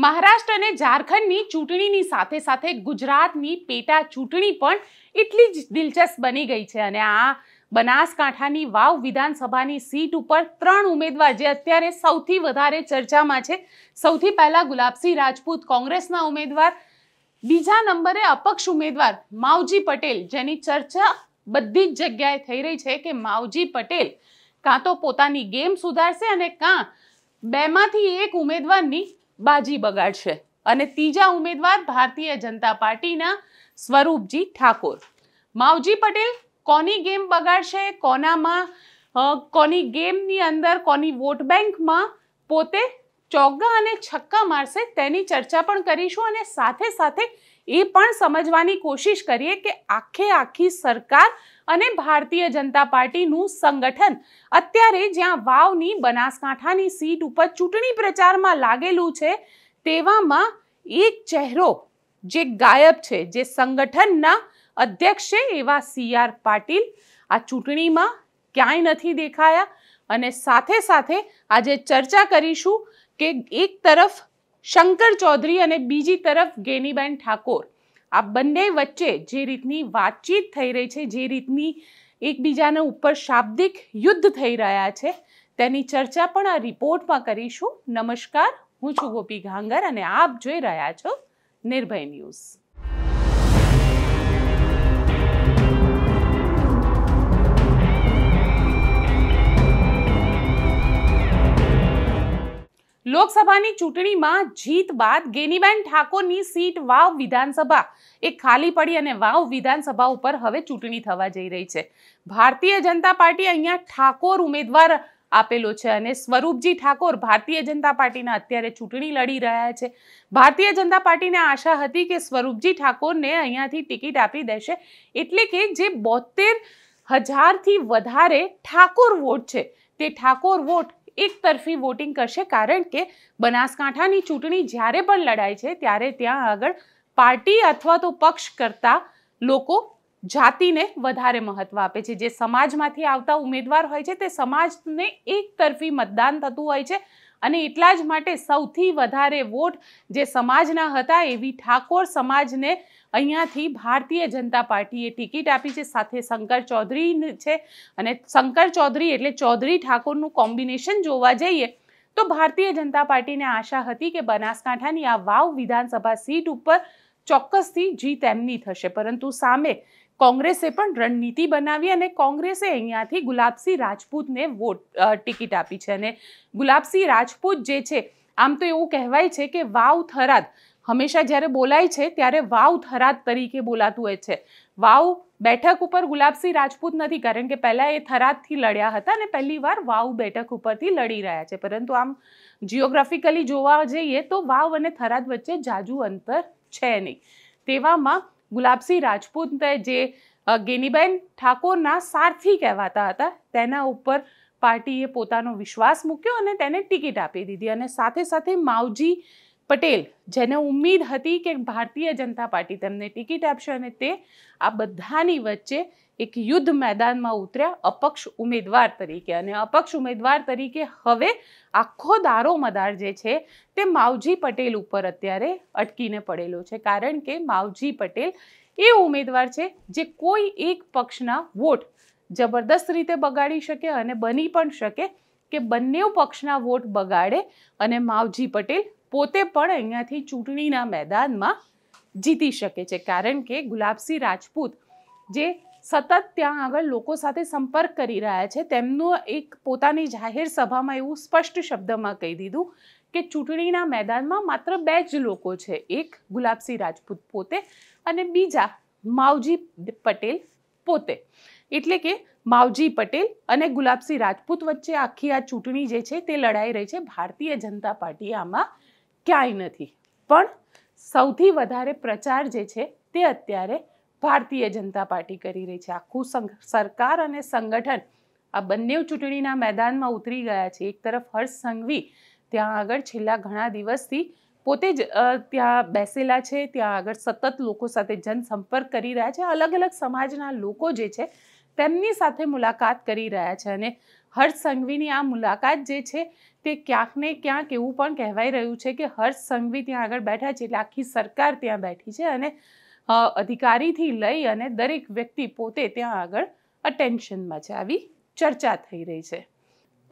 મહારાષ્ટ્ર અને ઝારખંડની ચૂંટણીની સાથે સાથે ગુજરાતની પેટા ચૂંટણી પણ એટલી જ દિલચસ્પ બની ગઈ છે અને આ બનાસકાંઠાની વાવ વિધાનસભાની સીટ ઉપર ત્રણ ઉમેદવાર જે અત્યારે સૌથી વધારે ચર્ચામાં છે સૌથી પહેલાં ગુલાબસિંહ રાજપૂત કોંગ્રેસના ઉમેદવાર બીજા નંબરે અપક્ષ ઉમેદવાર માવજી પટેલ જેની ચર્ચા બધી જ જગ્યાએ થઈ રહી છે કે માવજી પટેલ કાં તો પોતાની ગેમ સુધારશે અને કાં બેમાંથી એક ઉમેદવારની બાજી બગાડશે અને ત્રીજા ઉમેદવાર ભારતીય જનતા પાર્ટીના સ્વરૂપજી ઠાકોર માવજી પટેલ કોની ગેમ બગાડશે કોનામાં કોની ગેમની અંદર કોની વોટ બેંકમાં પોતે ચોગ્ગા અને છક્કા મારશે તેની ચર્ચા પણ કરીશું અને સાથે સાથે એ પણ સમજવાની કોશિશ કરીએ કે આખે આખી સરકાર અને ભારતીય જનતા પાર્ટીનું સંગઠન અત્યારે જ્યાં વાવની બનાસકાંઠાની સીટ ઉપર ચૂંટણી પ્રચારમાં લાગેલું છે તેવામાં એક ચહેરો જે ગાયબ છે જે સંગઠનના અધ્યક્ષ છે એવા સી આર પાટીલ આ ચૂંટણીમાં ક્યાંય નથી દેખાયા અને સાથે સાથે આજે ચર્ચા કરીશું કે એક તરફ શંકર ચૌધરી અને બીજી તરફ ગેનીબેન ઠાકોર આ બંને વચ્ચે જે રીતની વાતચીત થઈ રહી છે જે રીતની એકબીજાના ઉપર શાબ્દિક યુદ્ધ થઈ રહ્યા છે તેની ચર્ચા પણ આ રિપોર્ટમાં કરીશું નમસ્કાર હું છું ગોપી ઘાંગર અને આપ જોઈ રહ્યા છો નિર્ભય ન્યૂઝ લોકસભાની ચૂંટણીમાં જીત બાદ ગેનીબેન ઠાકોરની સીટ વાવ વિધાનસભા એ ખાલી પડી અને વાવ વિધાનસભા ઉપર હવે ચૂંટણી થવા જઈ રહી છે ભારતીય જનતા પાર્ટી અહીંયા ઠાકોર ઉમેદવાર આપેલો છે અને સ્વરૂપજી ઠાકોર ભારતીય જનતા પાર્ટીના અત્યારે ચૂંટણી લડી રહ્યા છે ભારતીય જનતા પાર્ટીને આશા હતી કે સ્વરૂપજી ઠાકોરને અહીંયાથી ટિકિટ આપી દેશે એટલે કે જે બોતેર હજારથી વધારે ઠાકોર વોટ છે તે ઠાકોર વોટ એકતરફી વોટિંગ કરશે કારણ કે બનાસકાંઠાની ચૂંટણી જ્યારે પણ લડાય છે ત્યારે ત્યાં આગળ પાર્ટી અથવા તો પક્ષ કરતાં લોકો જાતિને વધારે મહત્વ આપે છે જે સમાજમાંથી આવતા ઉમેદવાર હોય છે તે સમાજને એકતરફી મતદાન થતું હોય છે અને એટલા જ માટે સૌથી વધારે વોટ જે સમાજના હતા એવી ઠાકોર સમાજને અહીંયાથી ભારતીય જનતા પાર્ટીએ ટિકિટ આપી છે સાથે શંકર ચૌધરી છે અને શંકર ચૌધરી એટલે ચૌધરી ઠાકોરનું કોમ્બિનેશન જોવા જઈએ તો ભારતીય જનતા પાર્ટીને આશા હતી કે બનાસકાંઠાની આ વાવ વિધાનસભા સીટ ઉપર ચોક્કસથી જીત એમની થશે પરંતુ સામે કોંગ્રેસે પણ રણનીતિ બનાવી અને કોંગ્રેસે અહીંયાથી ગુલાબસિંહ રાજપૂતને વોટ ટિકિટ આપી છે અને ગુલાબસિંહ રાજપૂત જે છે આમ તો એવું કહેવાય છે કે વાવ થરાદ હંમેશા જ્યારે બોલાય છે ત્યારે વાવ થરાદ તરીકે બોલાતું હોય છે વાવ બેઠક ઉપર ગુલાબસિંહ રાજપૂત નથી કારણ કે પહેલાં એ થરાદથી લડ્યા હતા અને પહેલી વાર વાવ બેઠક ઉપરથી લડી રહ્યા છે પરંતુ આમ જિયોગ્રાફિકલી જોવા જઈએ તો વાવ અને થરાદ વચ્ચે જાજુ અંતર છે નહીં તેવામાં ગુલાબસિંહ રાજપૂત જે ગેનીબેન ઠાકોરના સારથી કહેવાતા હતા તેના ઉપર પાર્ટીએ પોતાનો વિશ્વાસ મૂક્યો અને તેને ટિકિટ આપી દીધી અને સાથે સાથે માવજી પટેલ જેને ઉમ્મીદ હતી કે ભારતીય જનતા પાર્ટી તેમને ટિકિટ આપશે અને તે આ બધાની વચ્ચે એક યુદ્ધ મેદાનમાં ઉતર્યા અપક્ષ ઉમેદવાર તરીકે અને અપક્ષ ઉમેદવાર તરીકે હવે આખો દારો મદાર જે છે તે માવજી પટેલ ઉપર અત્યારે અટકીને પડેલો છે કારણ કે માવજી પટેલ એ ઉમેદવાર છે જે કોઈ એક પક્ષના વોટ જબરદસ્ત રીતે બગાડી શકે અને બની પણ શકે કે બંને પક્ષના વોટ બગાડે અને માવજી પટેલ પોતે પણ અહીંયાથી ચૂંટણીના મેદાનમાં જીતી શકે છે કારણ કે ગુલાબસિંહ રાજપૂત જે સતત ત્યાં આગળ લોકો સાથે સંપર્ક કરી રહ્યા છે તેમનો એક પોતાની જાહેર સભામાં એવું સ્પષ્ટ શબ્દમાં કહી દીધું કે ચૂંટણીના મેદાનમાં માત્ર બે જ લોકો છે એક ગુલાબસિંહ રાજપૂત પોતે અને બીજા માવજી પટેલ પોતે એટલે કે માવજી પટેલ અને ગુલાબસિંહ રાજપૂત વચ્ચે આખી આ ચૂંટણી જે છે તે લડાઈ રહી છે ભારતીય જનતા પાર્ટી આમાં ક્યાંય નથી પણ સૌથી વધારે પ્રચાર જે છે તે અત્યારે ભારતીય જનતા પાર્ટી કરી રહી છે આખું સરકાર અને સંગઠન આ બંને ચૂંટણીના મેદાનમાં ઉતરી ગયા છે એક તરફ હર્ષ સંઘવી ત્યાં આગળ છેલ્લા ઘણા દિવસથી પોતે જ ત્યાં બેસેલા છે ત્યાં આગળ સતત લોકો સાથે જનસંપર્ક કરી રહ્યા છે અલગ અલગ સમાજના લોકો જે છે તેમની સાથે મુલાકાત કરી રહ્યા છે અને હર્ષ સંઘવીની આ મુલાકાત જે છે તે ક્યાંક ને ક્યાંક એવું પણ કહેવાઈ રહ્યું છે કે હર્ષ સંઘવી ત્યાં આગળ બેઠા છે એટલે આખી સરકાર ત્યાં બેઠી છે અને અધિકારીથી લઈ અને દરેક વ્યક્તિ પોતે ત્યાં આગળ અટેન્શનમાં છે આવી ચર્ચા થઈ રહી છે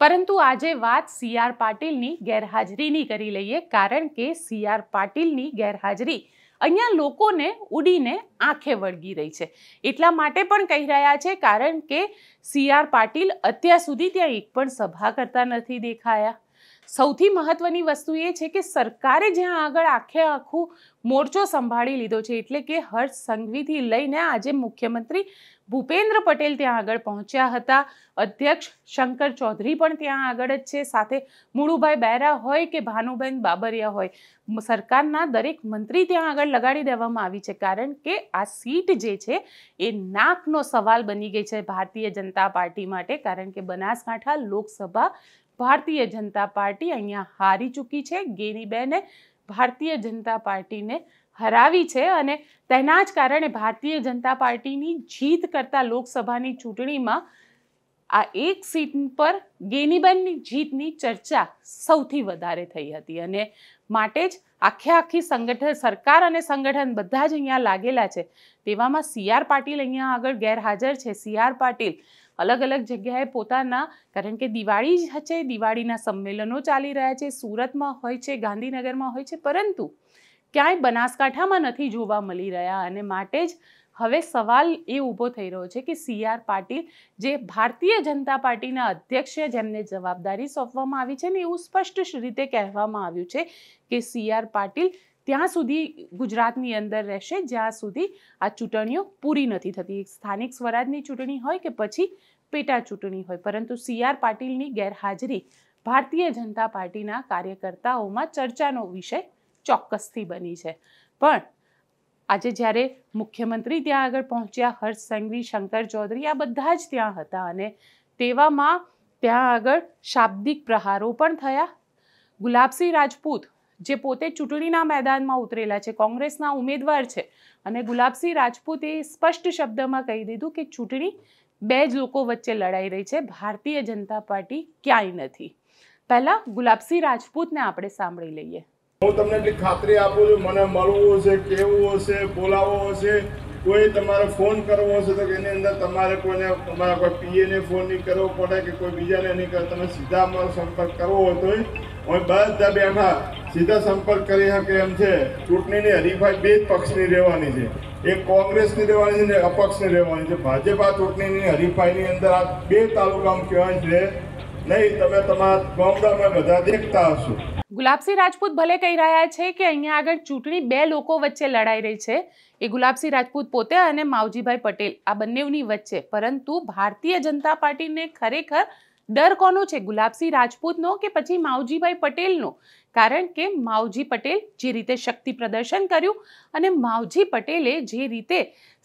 પરંતુ આજે વાત સી આર પાટીલની ગેરહાજરીની કરી લઈએ કારણ કે સી આર પાટીલની ગેરહાજરી અહીંયા લોકોને ઉડીને આંખે વળગી રહી છે એટલા માટે પણ કહી રહ્યા છે કારણ કે સી આર પાટીલ અત્યાર સુધી ત્યાં એક પણ સભા કરતા નથી દેખાયા સૌથી મહત્વની વસ્તુ એ છે કે સરકારે જ્યાં આગળ આખે આખું મોરચો સંભાળી લીધો છે એટલે કે હર્ષ સંઘવીથી લઈને આજે મુખ્યમંત્રી ભૂપેન્દ્ર પટેલ ત્યાં આગળ પહોંચ્યા હતા અધ્યક્ષ શંકર ચૌધરી પણ ત્યાં આગળ જ છે સાથે મુળુભાઈ બૈરા હોય કે ભાનુબેન બાબરિયા હોય સરકારના દરેક મંત્રી ત્યાં આગળ લગાડી દેવામાં આવી છે કારણ કે આ સીટ જે છે એ નાકનો સવાલ બની ગઈ છે ભારતીય જનતા પાર્ટી માટે કારણ કે બનાસકાંઠા લોકસભા ભારતીય જનતા પાર્ટી અહીંયા હારી ચૂકી છે ગેનીબેને ભારતીય જનતા પાર્ટીને હરાવી છે અને તેના જ કારણે ભારતીય જનતા પાર્ટીની જીત કરતાં લોકસભાની ચૂંટણીમાં આ એક સીટ પર ગેનીબેનની જીતની ચર્ચા સૌથી વધારે થઈ હતી અને માટે જ આખે આખી સંગઠન સરકાર અને સંગઠન બધા જ અહીંયા લાગેલા છે તેવામાં સી આર પાટીલ અહીંયા આગળ ગેરહાજર છે સી આર પાટીલ અલગ અલગ જગ્યાએ પોતાના કારણ કે દિવાળી જ છે દિવાળીના સંમેલનો ચાલી રહ્યા છે સુરતમાં હોય છે ગાંધીનગરમાં હોય છે પરંતુ ક્યાંય બનાસકાંઠામાં નથી જોવા મળી રહ્યા અને માટે જ હવે સવાલ એ ઊભો થઈ રહ્યો છે કે સીઆર આર પાટીલ જે ભારતીય જનતા પાર્ટીના અધ્યક્ષ જેમને જવાબદારી સોંપવામાં આવી છે ને એવું સ્પષ્ટ રીતે કહેવામાં આવ્યું છે કે સીઆર આર પાટીલ ત્યાં સુધી ગુજરાતની અંદર રહેશે જ્યાં સુધી આ ચૂંટણીઓ પૂરી નથી થતી સ્થાનિક સ્વરાજની ચૂંટણી હોય કે પછી પેટા ચૂંટણી હોય પરંતુ સી આર પાટીલની ગેરહાજરી ભારતીય જનતા પાર્ટીના કાર્યકર્તાઓમાં ચર્ચાનો વિષય ચોક્કસથી બની છે પણ આજે જ્યારે મુખ્યમંત્રી ત્યાં આગળ પહોંચ્યા હર્ષ સંઘવી શંકર ચૌધરી આ બધા જ ત્યાં હતા અને તેવામાં ત્યાં આગળ શાબ્દિક પ્રહારો પણ થયા ગુલાબસિંહ રાજપૂત જે પોતે ચૂંટણીના મેદાનમાં ઉતરેલા છે કોંગ્રેસના ઉમેદવાર છે અને ગુલાબસિંહ રાજપૂતે સ્પષ્ટ શબ્દમાં કહી દીધું કે ચૂંટણી બે જ લોકો વચ્ચે લડાઈ રહી છે ભારતીય જનતા પાર્ટી ક્યાંય નથી પહેલાં ગુલાબસિંહ રાજપૂતને આપણે સાંભળી લઈએ હું તમને એટલી ખાતરી આપું છું મને મળવું હશે કેવું હશે બોલાવવો હશે કોઈ તમારે ફોન કરવો હશે તો એની અંદર તમારે કોઈને તમારા કોઈ પીએને ફોન નહીં કરવો પડે કે કોઈ બીજાને નહીં કરે તમે સીધા અમારો સંપર્ક કરવો હોય તો અમે બધા બેઠા સીધા સંપર્ક કરી શકે એમ છે ચૂંટણીની હરીફાઈ બે જ પક્ષની રહેવાની છે એક કોંગ્રેસની રહેવાની છે ને અપક્ષની રહેવાની છે ભાજપ આ ચૂંટણીની હરીફાઈની અંદર આ બે તાલુકામાં કહેવાય છે નહીં તમે તમારા ગામડામાં બધા દેખતા હશો ગુલાબસિંહ રાજપૂત ભલે કહી રહ્યા છે કે અહીંયા આગળ ચૂંટણી બે લોકો વચ્ચે લડાઈ રહી છે એ ગુલાબસિંહ રાજપૂત પોતે અને માવજીભાઈ પટેલ આ બંનેની વચ્ચે પરંતુ ભારતીય જનતા પાર્ટીને ખરેખર ડર કોનો છે ગુલાબસિંહ રાજપૂતનો કે પછી માવજીભાઈ પટેલનો કારણ કે માવજી પટેલ જે રીતે શક્તિ પ્રદર્શન કર્યું અને માવજી પટેલે જે રીતે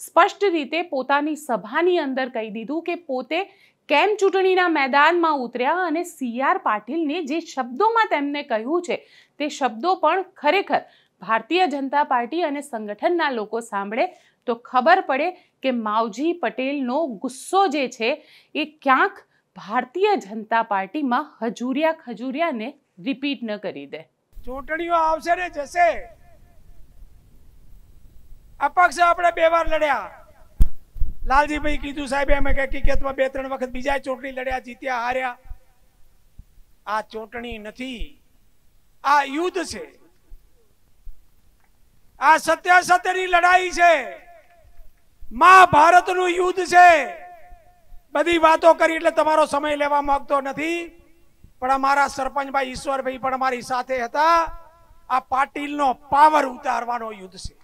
સ્પષ્ટ રીતે પોતાની સભાની અંદર કહી દીધું કે પોતે કેમ ચૂંટણીના મેદાનમાં ઉતર્યા અને સી આર પાટીલને જે શબ્દોમાં તેમને કહ્યું છે તે શબ્દો પણ ખરેખર ભારતીય જનતા પાર્ટી અને સંગઠનના લોકો સાંભળે તો ખબર પડે કે માવજી પટેલનો ગુસ્સો જે છે એ ક્યાંક ભારતીય જનતા પાર્ટીમાં હજુરિયા ખજુરિયાને રિપીટ ન કરી દે ચૂંટણીઓ આવશે ને જશે અપક્ષ આપણે બે વાર લડ્યા લાલજીભાઈ કીધું સાહેબ અમે કે હકીકતમાં બે ત્રણ વખત બીજા ચૂંટણી લડ્યા જીત્યા હાર્યા આ ચૂંટણી નથી આ યુદ્ધ છે આ સત્ય સત્યની લડાઈ છે મહાભારતનું યુદ્ધ છે બધી વાતો કરી એટલે તમારો સમય લેવા માંગતો નથી પણ અમારા સરપંચભાઈ ઈશ્વરભાઈ પણ અમારી સાથે હતા આ પાટીલ નો પાવર ઉતારવાનો યુદ્ધ છે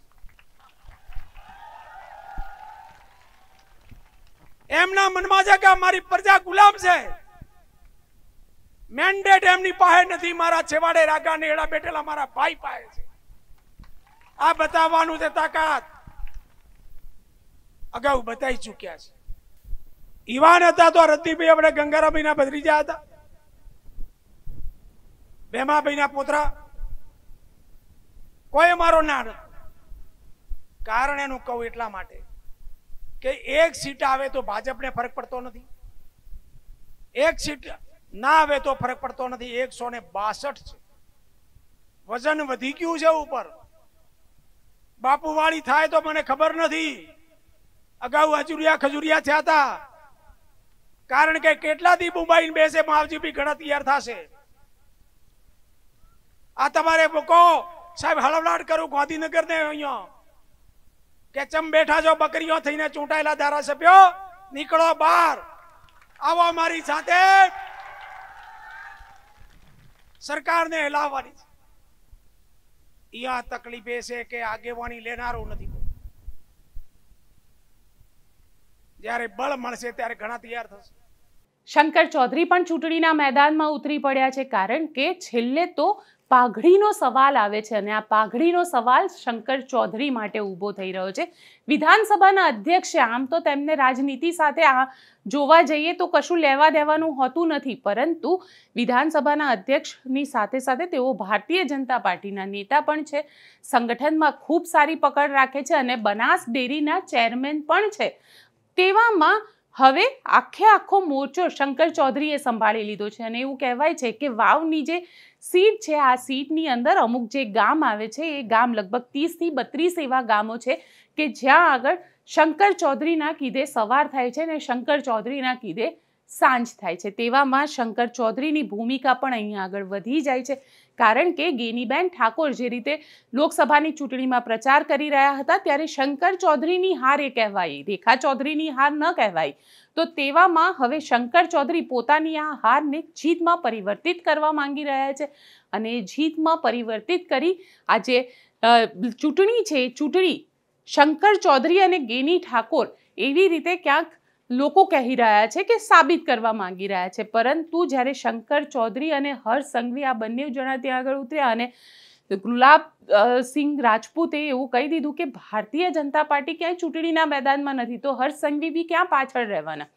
એમના મનમાં છે કે અમારી પ્રજા ગુલામ છે મેન્ડેટ એમની પાસે નથી મારા છેવાડે રાગા એડા બેઠેલા મારા ભાઈ પાસે છે આ બતાવવાનું છે તાકાત અગાઉ બતાવી ચુક્યા છે ઈવાન હતા તો રતિભાઈ આપણે ગંગારાભાઈના ભત્રીજા હતા ભેમાભાઈના પોતરા કોઈ મારો ના કારણ એનું કહું એટલા માટે કે એક સીટ આવે તો ભાજપને ફરક પડતો નથી એક સીટ ના આવે તો ફરક પડતો નથી એકસો ને બાસઠ છે વજન વધી ગયું છે ઉપર બાપુવાળી થાય તો મને ખબર નથી અગાઉ હજુરિયા ખજુરિયા થયા હતા કારણ કે કેટલાથી દી મુંબઈ બેસે માવજી બી ઘણા તૈયાર થશે આ તમારે કહો સાહેબ હળવલાટ કરું ગાંધીનગર ને અહીંયા કે ચમ બેઠા છો બકરીઓ થઈને ચૂંટાયેલા ધારાસભ્યો નીકળો બહાર આવો મારી સાથે સરકારને હેલાવવાની છે અહીંયા તકલીફ એ છે કે આગેવાની લેનારું નથી જ્યારે બળ મળશે ત્યારે ઘણા તૈયાર થશે શંકર ચૌધરી પણ ચૂંટણીના મેદાનમાં ઉતરી પડ્યા છે કારણ કે છેલ્લે તો પાઘડીનો સવાલ આવે છે અને આ પાઘડીનો સવાલ શંકર ચૌધરી માટે ઊભો થઈ રહ્યો છે વિધાનસભાના અધ્યક્ષે આમ તો તેમને રાજનીતિ સાથે આ જોવા જઈએ તો કશું લેવા દેવાનું હોતું નથી પરંતુ વિધાનસભાના અધ્યક્ષની સાથે સાથે તેઓ ભારતીય જનતા પાર્ટીના નેતા પણ છે સંગઠનમાં ખૂબ સારી પકડ રાખે છે અને બનાસ ડેરીના ચેરમેન પણ છે તેવામાં હવે આખે આખો મોરચો શંકર ચૌધરીએ સંભાળી લીધો છે અને એવું કહેવાય છે કે વાવની જે સીટ છે આ સીટની અંદર અમુક જે ગામ આવે છે એ ગામ લગભગ ત્રીસથી બત્રીસ એવા ગામો છે કે જ્યાં આગળ શંકર ચૌધરીના કીધે સવાર થાય છે અને શંકર ચૌધરીના કીધે સાંજ થાય છે તેવામાં શંકર ચૌધરીની ભૂમિકા પણ અહીંયા આગળ વધી જાય છે કારણ કે ગેનીબેન ઠાકોર જે રીતે લોકસભાની ચૂંટણીમાં પ્રચાર કરી રહ્યા હતા ત્યારે શંકર ચૌધરીની હાર એ કહેવાય રેખા ચૌધરીની હાર ન કહેવાય તો તેવામાં હવે શંકર ચૌધરી પોતાની આ હારને જીતમાં પરિવર્તિત કરવા માંગી રહ્યા છે અને જીતમાં પરિવર્તિત કરી આજે ચૂંટણી છે ચૂંટણી શંકર ચૌધરી અને ગેની ઠાકોર એવી રીતે ક્યાંક લોકો કહી રહ્યા છે કે સાબિત કરવા માંગી રહ્યા છે પરંતુ જ્યારે શંકર ચૌધરી અને હર્ષ સંઘવી આ બંને જણા ત્યાં આગળ ઉતર્યા અને ગુલાબ સિંહ રાજપૂતે એવું કહી દીધું કે ભારતીય જનતા પાર્ટી ક્યાંય ચૂંટણીના મેદાનમાં નથી તો હર્ષ સંઘવી બી ક્યાં પાછળ રહેવાના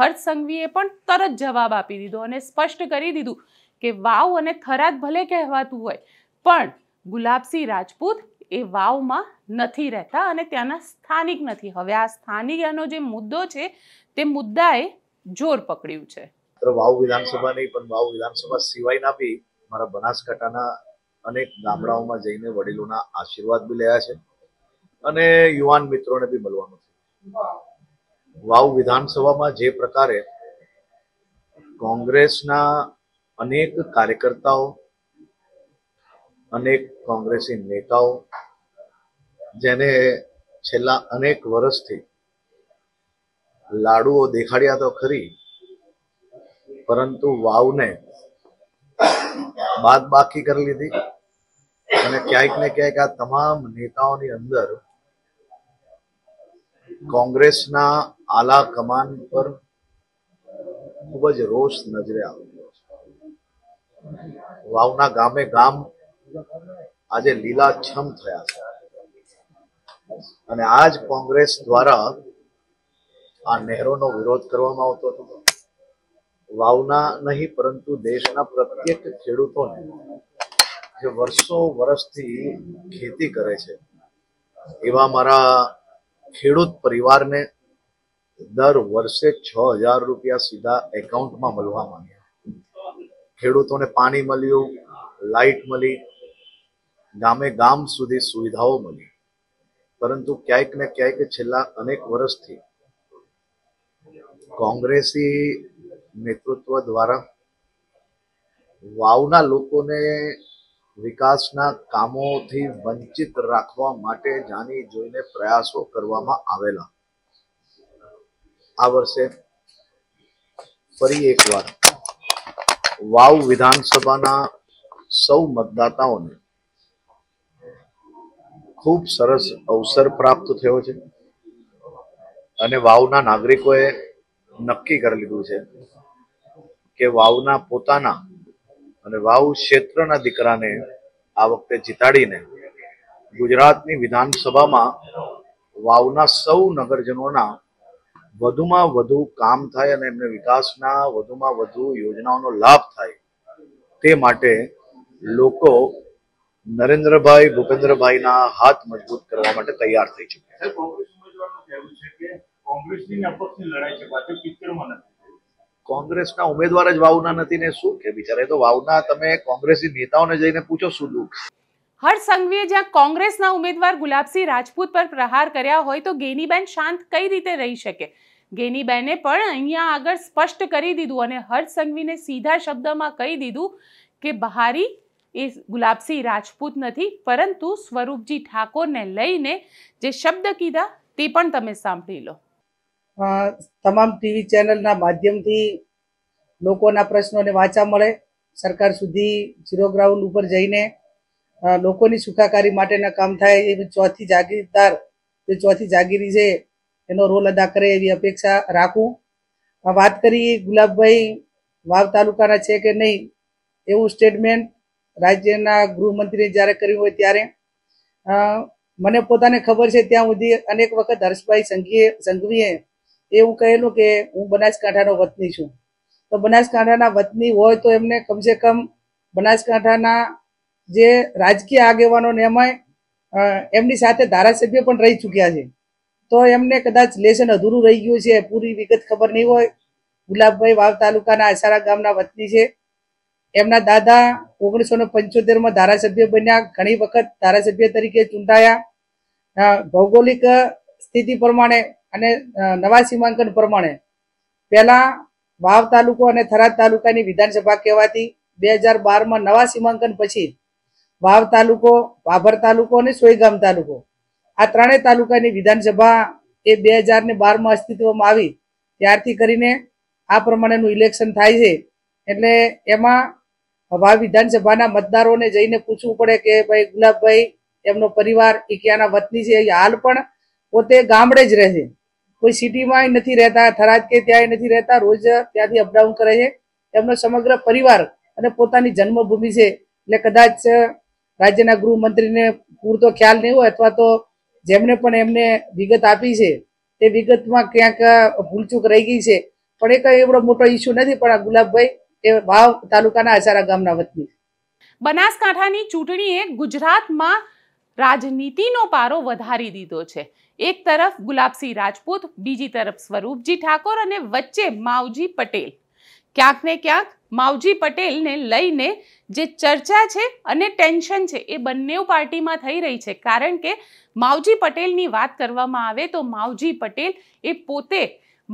હર્ષ સંઘવીએ પણ તરત જવાબ આપી દીધો અને સ્પષ્ટ કરી દીધું કે વાવ અને થરાદ ભલે કહેવાતું હોય પણ ગુલાબસિંહ રાજપૂત એ વાવમાં નથી રહેતા અને ત્યાંના સ્થાનિક નથી હવે આ સ્થાનિકનો જે મુદ્દો છે તે મુદ્દાએ જોર પકડ્યું છે વાવ વિધાનસભા નહીં પણ વાવ વિધાનસભા સિવાયના બી મારા બનાસકાંઠાના અનેક ગામડાઓમાં જઈને વડીલોના આશીર્વાદ બી લેયા છે અને યુવાન મિત્રોને બી મળવાનું છે વાવ વિધાનસભામાં જે પ્રકારે કોંગ્રેસના અનેક કાર્યકર્તાઓ અનેક કોંગ્રેસી નેતાઓ જેને છેલ્લા અનેક વર્ષથી લાડુઓ દેખાડ્યા તો ખરી પરંતુ વાવને બાદ બાકી કરી લીધી અને ક્યાંક ને ક્યાંક આ તમામ નેતાઓની અંદર કોંગ્રેસના આલા કમાન પર ખૂબ જ રોષ નજરે આવ્યો વાવના ગામે ગામ આજે લીલાછમ થયા છે અને આજ કોંગ્રેસ દ્વારા આ નહેરોનો વિરોધ કરવામાં આવતો હતો વાવના નહીં પરંતુ દેશના પ્રત્યેક ખેડૂતોને જે વર્ષો વર્ષથી ખેતી કરે છે એવા મારા ખેડૂત પરિવારને દર વર્ષે છ હજાર રૂપિયા સીધા એકાઉન્ટમાં મળવા માંડ્યા ખેડૂતોને પાણી મળ્યું લાઈટ મળી ગામે ગામ સુધી સુવિધાઓ મળી પરંતુ ક્યાંક ને ક્યાંક છેલ્લા અનેક વર્ષથી કોંગ્રેસી નેતૃત્વ દ્વારા વાવના લોકોને વિકાસના કામોથી વંચિત રાખવા માટે જાણી જોઈને પ્રયાસો કરવામાં આવેલા આ વર્ષે ફરી એકવાર વાવ વિધાનસભાના સૌ મતદાતાઓને ખૂબ સરસ અવસર પ્રાપ્ત થયો છે અને વાવના નાગરિકોએ નક્કી કરી લીધું છે કે વાવના પોતાના અને વાવ ક્ષેત્રના દીકરાને આ વખતે જીતાડીને ગુજરાતની વિધાનસભામાં વાવના સૌ નગરજનોના વધુમાં વધુ કામ થાય અને એમને વિકાસના વધુમાં વધુ યોજનાઓનો લાભ થાય તે માટે લોકો નરેન્દ્રભાઈ ભૂપેન્દ્રભાઈના હાથ મજબૂત કરવા માટે તૈયાર થઈ ચુક્યા કોંગ્રેસના ઉમેદવાર જ વાવના નથી ને શું કે બિચારા તો વાવના તમે કોંગ્રેસી નેતાઓને જઈને પૂછો શું દુઃખ હર્ષ સંઘવીએ જ્યાં કોંગ્રેસના ઉમેદવાર ગુલાબસિંહ રાજપૂત પર પ્રહાર કર્યા હોય તો ગેનીબેન શાંત કઈ રીતે રહી શકે ગેનીબેને પણ અહીંયા આગળ સ્પષ્ટ કરી દીધું અને હર્ષ સંઘવીને સીધા શબ્દમાં કહી દીધું કે બહારી એ ગુલાબસિંહ રાજપૂત નથી પરંતુ સ્વરૂપજી ઠાકોરને લઈને જે શબ્દ કીધા તે પણ તમે સાંભળી લો તમામ ટીવી ચેનલના માધ્યમથી લોકોના પ્રશ્નોને વાંચા મળે સરકાર સુધી ઝીરો ગ્રાઉન્ડ ઉપર જઈને લોકોની સુખાકારી માટેના કામ થાય એવી ચોથી જાગીરદાર જે ચોથી જાગીરી છે એનો રોલ અદા કરે એવી અપેક્ષા રાખું વાત કરી ગુલાબભાઈ વાવ તાલુકાના છે કે નહીં એવું સ્ટેટમેન્ટ રાજ્યના ગૃહમંત્રીએ જ્યારે કર્યું હોય ત્યારે મને પોતાને ખબર છે ત્યાં સુધી અનેક વખત હર્ષભાઈ સંઘીએ સંઘવીએ એ હું કહેલું કે હું બનાસકાંઠાનો વતની છું તો બનાસકાંઠાના વતની હોય તો એમને કમસે કમ બનાસકાંઠાના જે રાજકીય આગેવાનો ને એમાં એમની સાથે ધારાસભ્ય પણ રહી ચૂક્યા છે તો એમને કદાચ લેસન અધૂરું રહી ગયું છે પૂરી વિગત ખબર નહીં હોય ગુલાબભાઈ વાવ તાલુકાના આશારા ગામના વતની છે એમના દાદા ઓગણીસો ને પંચોતેરમાં ધારાસભ્ય બન્યા ઘણી વખત ધારાસભ્ય તરીકે ચૂંટાયા ભૌગોલિક સ્થિતિ પ્રમાણે અને નવા સીમાંકન પ્રમાણે પહેલા વાવ તાલુકો અને થરાદ તાલુકાની વિધાનસભા કહેવાતી બે હજાર બારમાં નવા સીમાંકન પછી વાવ તાલુકો વાભર તાલુકો અને સોયગામ તાલુકો આ ત્રણેય તાલુકાની વિધાનસભા એ બે હજાર ને બારમાં અસ્તિત્વમાં આવી ત્યારથી કરીને આ પ્રમાણેનું ઇલેક્શન થાય છે એટલે એમાં હવા વિધાનસભાના મતદારોને જઈને પૂછવું પડે કે ભાઈ ગુલાબભાઈ એમનો પરિવાર એ ક્યાંના વતની છે હાલ પણ પોતે ગામડે જ રહે છે કોઈ સિટીમાં નથી રહેતા થરાદ કે ત્યાંય નથી રહેતા રોજ ત્યાંથી અપડાઉન કરે છે એમનો સમગ્ર પરિવાર અને પોતાની જન્મભૂમિ છે એટલે કદાચ રાજ્યના ગૃહમંત્રીને પૂરતો ખ્યાલ નહીં હોય અથવા તો જેમને પણ એમને વિગત આપી છે તે વિગતમાં ક્યાંક ભૂલચૂક રહી ગઈ છે પણ એ કંઈ એવડો મોટો ઇસ્યુ નથી પણ આ ગુલાબભાઈ તે વાવ તાલુકાના અસારા ગામના વતની બનાસકાંઠાની ચૂંટણીએ ગુજરાતમાં રાજનીતિનો પારો વધારી દીધો છે એક તરફ ગુલાબસિંહ રાજપૂત બીજી તરફ સ્વરૂપજી ઠાકોર અને વચ્ચે માવજી પટેલ ક્યાંક ને ક્યાંક માવજી પટેલને લઈને જે ચર્ચા છે અને ટેન્શન છે એ બંને પાર્ટીમાં થઈ રહી છે કારણ કે માવજી પટેલની વાત કરવામાં આવે તો માવજી પટેલ એ પોતે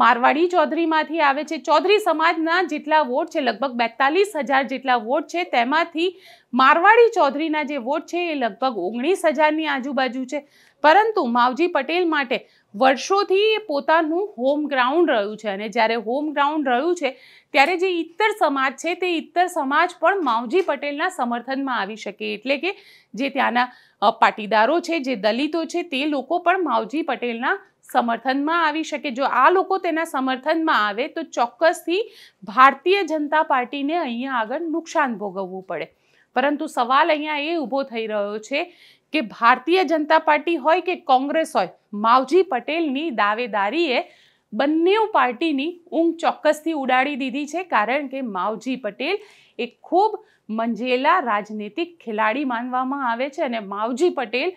મારવાડી ચૌધરીમાંથી આવે છે ચૌધરી સમાજના જેટલા વોટ છે લગભગ બેતાલીસ હજાર જેટલા વોટ છે તેમાંથી મારવાડી ચૌધરીના જે વોટ છે એ લગભગ ઓગણીસ હજારની આજુબાજુ છે પરંતુ માવજી પટેલ માટે વર્ષોથી એ પોતાનું હોમ ગ્રાઉન્ડ રહ્યું છે અને જ્યારે હોમ ગ્રાઉન્ડ રહ્યું છે ત્યારે જે ઇત્તર સમાજ છે તે ઇત્તર સમાજ પણ માવજી પટેલના સમર્થનમાં આવી શકે એટલે કે જે ત્યાંના પાટીદારો છે જે દલિતો છે તે લોકો પણ માવજી પટેલના સમર્થનમાં આવી શકે જો આ લોકો તેના સમર્થનમાં આવે તો ચોક્કસથી ભારતીય જનતા પાર્ટીને અહીંયા આગળ નુકસાન ભોગવવું પડે પરંતુ સવાલ અહીંયા એ ઊભો થઈ રહ્યો છે કે ભારતીય જનતા પાર્ટી હોય કે કોંગ્રેસ હોય માવજી પટેલની દાવેદારીએ બંને પાર્ટીની ઊંઘ ચોક્કસથી ઉડાડી દીધી છે કારણ કે માવજી પટેલ એ ખૂબ મંજેલા રાજનીતિક ખેલાડી માનવામાં આવે છે અને માવજી પટેલ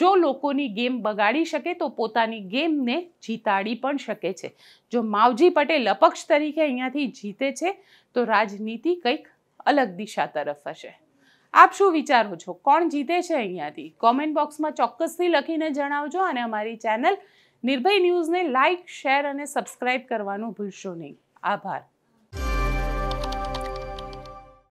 જો લોકોની ગેમ બગાડી શકે તો પોતાની ગેમને જીતાડી પણ શકે છે જો માવજી પટેલ અપક્ષ તરીકે અહીંયાથી જીતે છે તો રાજનીતિ કંઈક અલગ દિશા તરફ હશે આપ શું વિચારો છો કોણ જીતે છે અહીંયાથી કોમેન્ટ બોક્સમાં ચોક્કસથી લખીને જણાવજો અને અમારી ચેનલ નિર્ભય ન્યૂઝને લાઇક શેર અને સબસ્ક્રાઇબ કરવાનું ભૂલશો નહીં આભાર